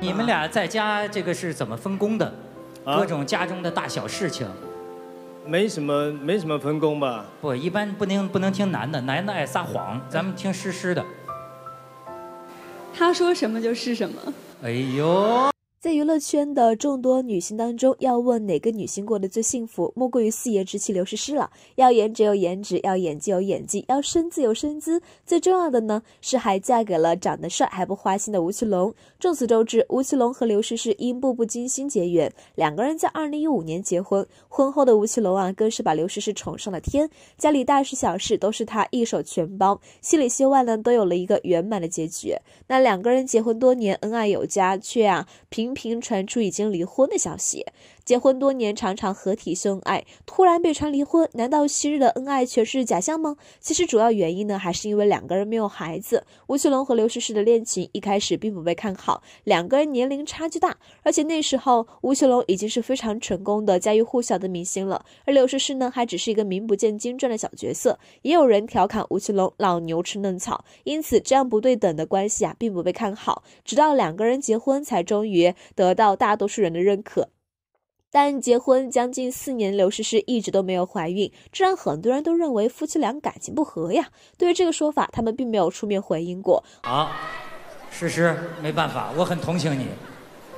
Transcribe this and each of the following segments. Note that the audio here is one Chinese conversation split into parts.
你们俩在家这个是怎么分工的？各种家中的大小事情，没什么，没什么分工吧。不，一般不能不能听男的，男的爱撒谎，咱们听诗诗的。他说什么就是什么。哎呦。在娱乐圈的众多女星当中，要问哪个女星过得最幸福，莫过于四爷之妻刘诗诗了。要颜值有颜值，要演技有演技，要身姿有身姿，最重要的呢是还嫁给了长得帅还不花心的吴奇隆。众所周知，吴奇隆和刘诗诗因《步步惊心》结缘，两个人在2015年结婚。婚后的吴奇隆啊，更是把刘诗诗宠上了天，家里大事小事都是他一手全包，戏里戏外呢都有了一个圆满的结局。那两个人结婚多年，恩爱有加，却啊平。频频传出已经离婚的消息。结婚多年，常常合体秀恩爱，突然被传离婚，难道昔日的恩爱全是假象吗？其实主要原因呢，还是因为两个人没有孩子。吴奇隆和刘诗诗的恋情一开始并不被看好，两个人年龄差距大，而且那时候吴奇隆已经是非常成功的家喻户晓的明星了，而刘诗诗呢，还只是一个名不见经传的小角色。也有人调侃吴奇隆老牛吃嫩草，因此这样不对等的关系啊，并不被看好。直到两个人结婚，才终于得到大多数人的认可。但结婚将近四年，刘诗诗一直都没有怀孕，这让很多人都认为夫妻俩感情不和呀。对于这个说法，他们并没有出面回应过。好，诗诗，没办法，我很同情你。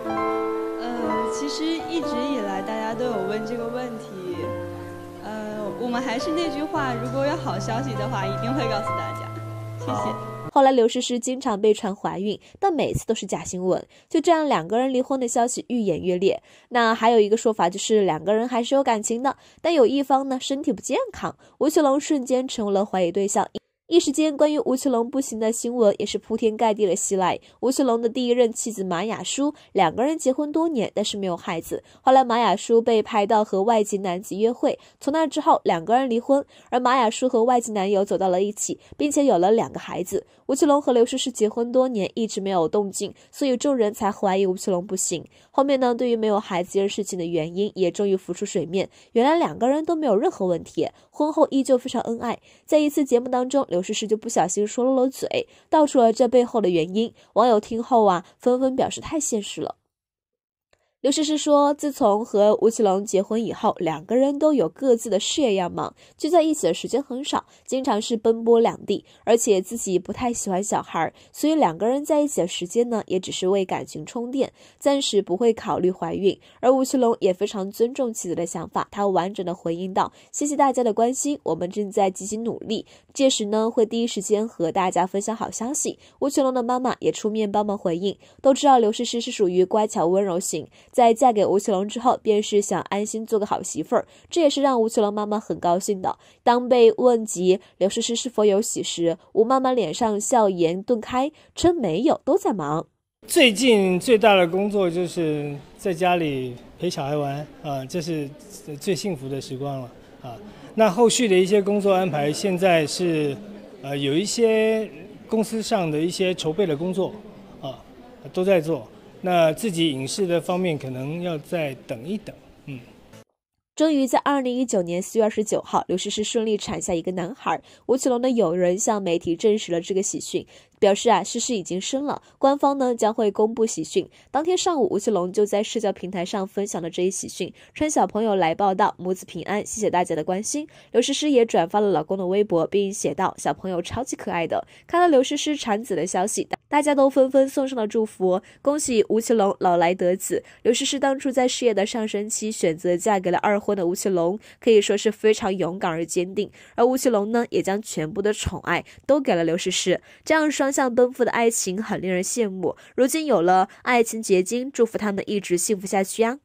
呃，其实一直以来大家都有问这个问题，呃，我们还是那句话，如果有好消息的话，一定会告诉大家，谢谢。后来，刘诗诗经常被传怀孕，但每次都是假新闻。就这样，两个人离婚的消息愈演愈烈。那还有一个说法就是，两个人还是有感情的，但有一方呢身体不健康。吴秀龙瞬间成为了怀疑对象。一时间，关于吴奇隆不行的新闻也是铺天盖地的袭来。吴奇隆的第一任妻子马雅舒，两个人结婚多年，但是没有孩子。后来马雅舒被拍到和外籍男子约会，从那之后两个人离婚，而马雅舒和外籍男友走到了一起，并且有了两个孩子。吴奇隆和刘诗诗结婚多年，一直没有动静，所以众人才怀疑吴奇隆不行。后面呢，对于没有孩子这件事情的原因，也终于浮出水面。原来两个人都没有任何问题，婚后依旧非常恩爱。在一次节目当中，刘有时就不小心说漏了嘴，道出了这背后的原因。网友听后啊，纷纷表示太现实了。刘诗诗说，自从和吴奇隆结婚以后，两个人都有各自的事业要忙，聚在一起的时间很少，经常是奔波两地，而且自己不太喜欢小孩，所以两个人在一起的时间呢，也只是为感情充电，暂时不会考虑怀孕。而吴奇隆也非常尊重妻子的想法，他完整的回应道：“谢谢大家的关心，我们正在积极努力，届时呢会第一时间和大家分享好消息。”吴奇隆的妈妈也出面帮忙回应，都知道刘诗诗是属于乖巧温柔型。在嫁给吴奇隆之后，便是想安心做个好媳妇儿，这也是让吴奇隆妈妈很高兴的。当被问及刘诗诗是否有喜时，吴妈妈脸上笑颜顿开，称没有，都在忙。最近最大的工作就是在家里陪小孩玩啊，这是最幸福的时光了啊。那后续的一些工作安排，现在是呃有一些公司上的一些筹备的工作啊，都在做。那自己影视的方面可能要再等一等，嗯。终于在二零一九年四月二十九号，刘诗诗顺利产下一个男孩。吴奇隆的友人向媒体证实了这个喜讯。表示啊，诗诗已经生了，官方呢将会公布喜讯。当天上午，吴奇隆就在社交平台上分享了这一喜讯，称小朋友来报道，母子平安，谢谢大家的关心。刘诗诗也转发了老公的微博，并写道：“小朋友超级可爱的。”看到刘诗诗产子的消息，大家都纷纷送上了祝福，恭喜吴奇隆老来得子。刘诗诗当初在事业的上升期选择嫁给了二婚的吴奇隆，可以说是非常勇敢而坚定。而吴奇隆呢，也将全部的宠爱都给了刘诗诗，这样双。向奔赴的爱情很令人羡慕，如今有了爱情结晶，祝福他们一直幸福下去啊！